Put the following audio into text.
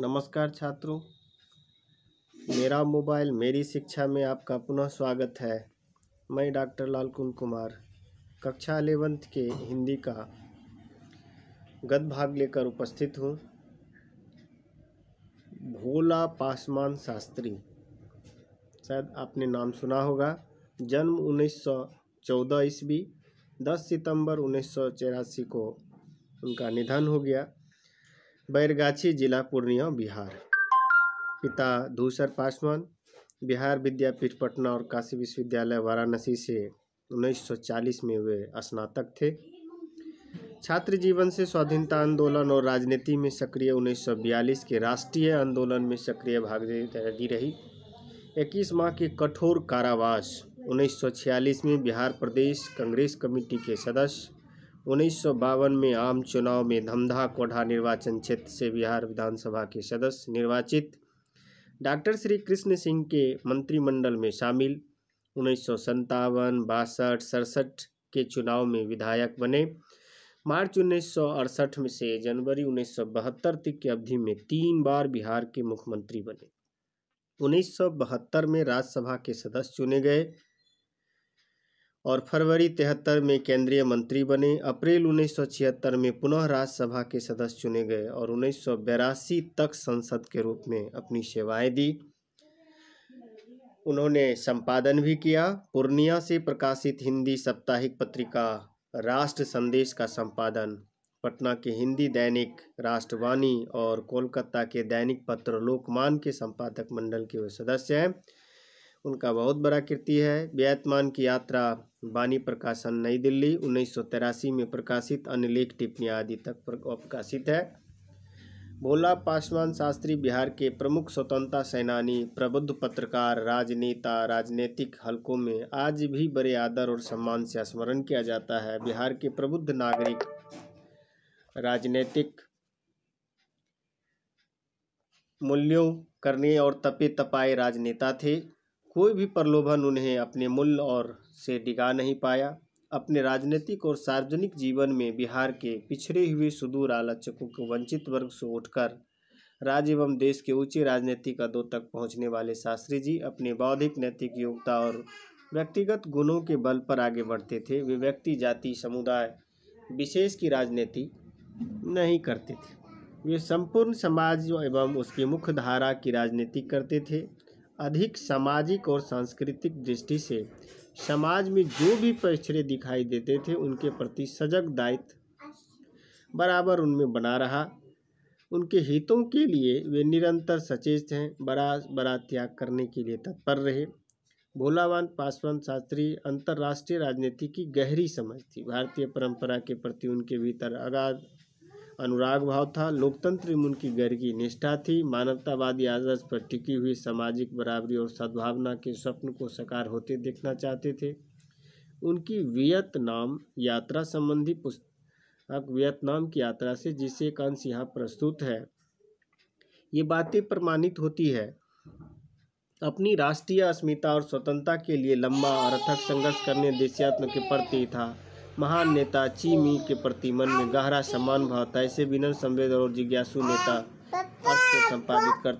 नमस्कार छात्रों मेरा मोबाइल मेरी शिक्षा में आपका पुनः स्वागत है मैं डॉक्टर लालकुंद कुमार कक्षा एलेवेंथ के हिंदी का गद भाग लेकर उपस्थित हूँ भोला पासवान शास्त्री शायद आपने नाम सुना होगा जन्म 1914 ईस्वी 10 सितंबर उन्नीस को उनका निधन हो गया बैरगाछी जिला पूर्णिया बिहार पिता धूसर पासवान बिहार विद्यापीठ पटना और काशी विश्वविद्यालय वाराणसी से 1940 में वे स्नातक थे छात्र जीवन से स्वाधीनता आंदोलन और राजनीति में सक्रिय 1942 के राष्ट्रीय आंदोलन में सक्रिय भागीदारी रही 21 माह के कठोर कारावास 1946 में बिहार प्रदेश कांग्रेस कमेटी के सदस्य उन्नीस में आम चुनाव में धमधा कोढ़ा निर्वाचन क्षेत्र से बिहार विधानसभा के सदस्य निर्वाचित डॉक्टर श्री कृष्ण सिंह के मंत्रिमंडल में शामिल उन्नीस सौ सत्तावन बासठ सड़सठ के चुनाव में विधायक बने मार्च उन्नीस में से जनवरी उन्नीस तक की अवधि में तीन बार बिहार के मुख्यमंत्री बने उन्नीस में राज्यसभा के सदस्य चुने गए और फरवरी तिहत्तर में केंद्रीय मंत्री बने अप्रैल उन्नीस में पुनः राज्यसभा के सदस्य चुने गए और उन्नीस तक संसद के रूप में अपनी सेवाएं दी उन्होंने संपादन भी किया पूर्णिया से प्रकाशित हिंदी साप्ताहिक पत्रिका राष्ट्र संदेश का संपादन पटना के हिंदी दैनिक राष्ट्रवाणी और कोलकाता के दैनिक पत्र लोकमान के संपादक मंडल के वे सदस्य हैं उनका बहुत बड़ा कृति है व्यायतमान की यात्रा बानी प्रकाशन नई दिल्ली उन्नीस में प्रकाशित अन्य लेख टिप्पणियाँ आदि तक प्रकाशित है भोला पासवान शास्त्री बिहार के प्रमुख स्वतंत्रता सेनानी प्रबुद्ध पत्रकार राजनेता राजनीतिक हलकों में आज भी बड़े आदर और सम्मान से स्मरण किया जाता है बिहार के प्रबुद्ध नागरिक राजनीतिक मूल्यों करने और तपे तपाए राजनेता थे कोई भी प्रलोभन उन्हें अपने मूल्य और से डिगा नहीं पाया अपने राजनीतिक और सार्वजनिक जीवन में बिहार के पिछड़े हुए सुदूर आलोचकों को वंचित वर्ग से उठकर राज्य एवं देश के ऊंचे राजनीतिक अदों तक पहुंचने वाले शास्त्री जी अपने बौद्धिक नैतिक योग्यता और व्यक्तिगत गुणों के बल पर आगे बढ़ते थे वे व्यक्ति जाति समुदाय विशेष की राजनीति नहीं करते थे वे संपूर्ण समाज एवं उसकी मुख्य धारा की राजनीति करते थे अधिक सामाजिक और सांस्कृतिक दृष्टि से समाज में जो भी पिछड़े दिखाई देते थे उनके प्रति सजग दायित्व बराबर उनमें बना रहा उनके हितों के लिए वे निरंतर सचेत हैं बड़ा बड़ा त्याग करने के लिए तत्पर रहे भोलावान पासवान शास्त्री अंतर्राष्ट्रीय राजनीति की गहरी समझ थी भारतीय परंपरा के प्रति उनके भीतर अगाध अनुराग भाव था लोकतंत्र में उनकी की निष्ठा थी मानवतावादी आदर्श पर टिकी हुई सामाजिक बराबरी और सद्भावना के स्वप्न को साकार होते देखना चाहते थे उनकी वियतनाम यात्रा संबंधी पुस्तक वियतनाम की यात्रा से जिसे एक अंश यहाँ प्रस्तुत है ये बातें प्रमाणित होती है अपनी राष्ट्रीय अस्मिता और स्वतंत्रता के लिए लंबा और अथक संघर्ष करने देशात्म के प्रति था महान नेता चीमी के प्रति मन में गहरा सम्मान भाव था ऐसे विनम्र संवेद और जिज्ञासु नेता हाँ। संपादित करते